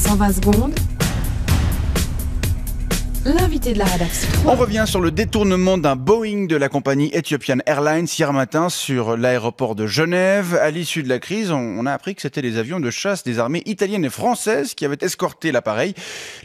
120 secondes l'invité de la rédaction. On revient sur le détournement d'un Boeing de la compagnie Ethiopian Airlines hier matin sur l'aéroport de Genève. À l'issue de la crise, on a appris que c'était les avions de chasse des armées italiennes et françaises qui avaient escorté l'appareil.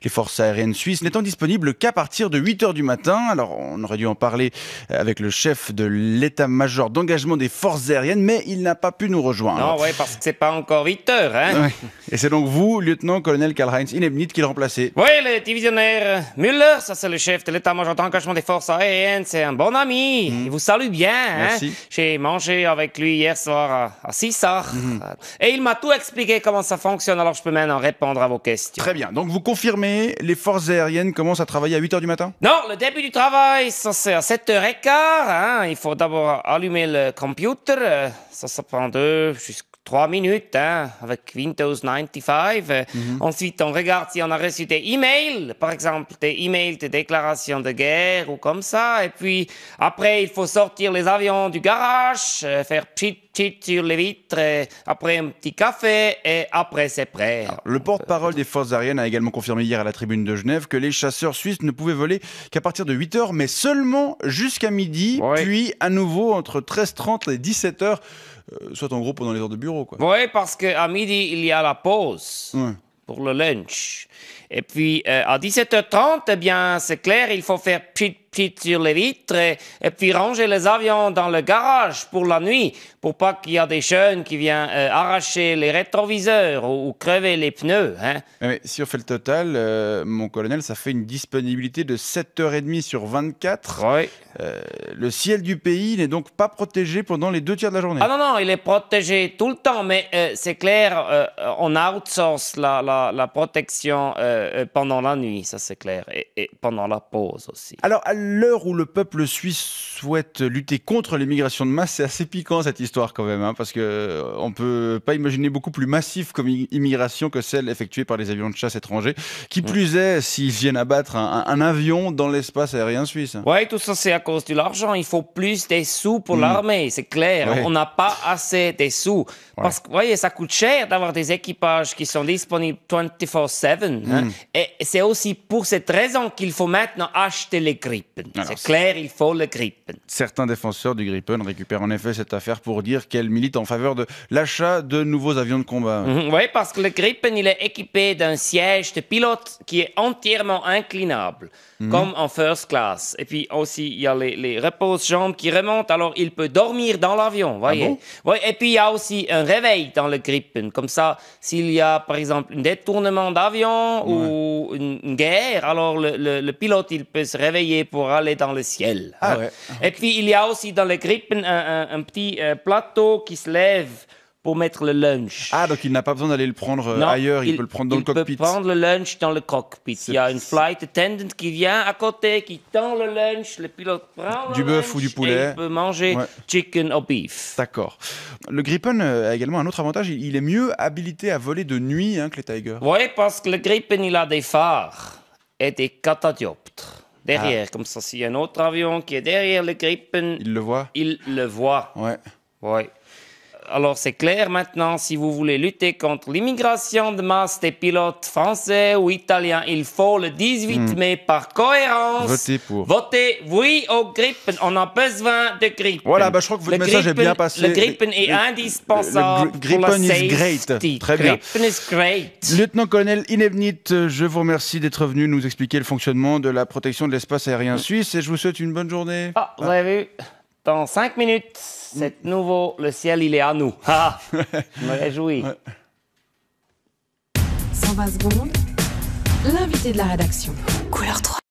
Les forces aériennes suisses n'étant disponibles qu'à partir de 8 h du matin. Alors, on aurait dû en parler avec le chef de l'état-major d'engagement des forces aériennes, mais il n'a pas pu nous rejoindre. Non, ouais, parce que c'est pas encore 8 h hein. Et c'est donc vous, lieutenant-colonel Karl-Heinz Inebnit, qui le remplacez. Oui, le divisionnaire Müller ça c'est le chef de l'état-major d'engagement des forces aériennes, c'est un bon ami, mhm. il vous salue bien. Hein J'ai mangé avec lui hier soir à, 6 heures. Mhm. Et il m'a tout expliqué comment ça fonctionne, alors je peux maintenant répondre à vos questions. Très bien, donc vous confirmez, les forces aériennes commencent à travailler à 8 heures du matin Non, le début du travail, ça c'est à 7h15, hein? il faut d'abord allumer le computer, euh, ça ça prend deux jusqu'à trois minutes hein, avec Windows 95. Mhm. Ensuite, on regarde si on a reçu des emails, par exemple des des de déclaration de guerre ou comme ça. Et puis après, il faut sortir les avions du garage, euh, faire chit chit sur les vitres, euh, après un petit café et après c'est prêt. le porte-parole des forces aériennes a également confirmé hier à la tribune de Genève que les chasseurs suisses ne pouvaient voler qu'à partir de 8 heures, mais seulement jusqu'à midi, puis à nouveau entre 13h30 et 17h. Euh, soit en gros pendant les heures de bureau. Quoi. Oui, parce qu'à midi, il y a la pause. pour le lunch. Et puis, euh, à 17h30, eh bien, c'est clair, il faut faire pit-pit sur les vitres et, puis ranger les avions dans le garage pour la nuit, pour pas qu'il y ait des jeunes qui viennent euh, arracher les rétroviseurs ou, crever les pneus. Hein. Mais si on fait le total, euh, mon colonel, ça fait une disponibilité de 7h30 sur 24. le ciel du pays n'est donc pas protégé pendant les deux tiers de la journée. Ah non, non, il est protégé tout le temps, mais c'est clair, on outsource la, la protection. Euh, euh, pendant la nuit, ça c'est clair, et, pendant la pause aussi. Alors, à l'heure où le peuple suisse souhaite lutter contre l'immigration de masse, c'est assez piquant cette histoire quand même, hein, parce qu'on euh, ne peut pas imaginer beaucoup plus massif comme immigration que celle effectuée par les avions de chasse étrangers, qui mm. plus est s'ils viennent abattre un, avion dans l'espace aérien suisse. Oui, tout ça c'est à cause de l'argent, il faut plus des sous pour mm. l'armée, c'est clair, on n'a pas assez des sous, parce que, vous voyez, ça coûte cher d'avoir des équipages qui sont disponibles 24-7. Mm. Et c'est aussi pour cette raison qu'il faut maintenant acheter les Gripen. C'est clair, il faut le Gripen. Certains défenseurs du Gripen récupèrent en effet cette affaire pour dire qu'elle milite en faveur de l'achat de nouveaux avions de combat. Mhm, oui, parce que le Gripen, il est équipé d'un siège de pilote qui est entièrement inclinable, mhm. comme en first class. Et puis aussi, il y a les, reposes repose-jambes qui remontent, alors il peut dormir dans l'avion, ah voyez. Ah bon ouais, et puis il y a aussi un réveil dans le Gripen. Comme ça, s'il y a, par exemple, un détournement d'avion mm. ou une guerre, alors le, pilote, il peut se réveiller pour aller dans le ciel. Ah ah. Et puis, il y a aussi dans les grippes un, un, petit euh, plateau qui se lève pour mettre le lunch. Ah, donc il n'a pas besoin d'aller le prendre euh, ailleurs, il, peut le prendre dans le cockpit. Il peut prendre le lunch dans le cockpit. Il y a une flight attendant qui vient à côté, qui tend le lunch, le pilote prend Du bœuf ou du poulet. Et il peut manger chicken or beef. D'accord. Le Gripen euh, a également un autre avantage, il est mieux habilité à voler de nuit hein, que les Tiger. Oui, parce que le Gripen, il a des phares et des catadioptres derrière. Ah. Comme ça, s'il y a un autre avion qui est derrière le Gripen, Il le voit il le voit. Ouais. Ouais alors c'est clair maintenant, si vous voulez lutter contre l'immigration de masse des pilotes français ou italiens, il faut le 18 hmm. mai par cohérence. Votez pour. Votez oui au Gripen. On a besoin de Gripen. Voilà, bah, je crois que votre message est bien passé. Le Gripen est indispensable. Le, gripen is great. Très bien. Gripen is great. Lieutenant-colonel Inevnit, je vous remercie d'être venu nous expliquer le fonctionnement de la protection de l'espace aérien hmm. suisse et je vous souhaite une bonne journée. ah. ah. Dans cinq minutes, c'est nouveau, le ciel, il est à nous. Ah, je me réjouis. 120 secondes, l'invité de la rédaction, couleur 3.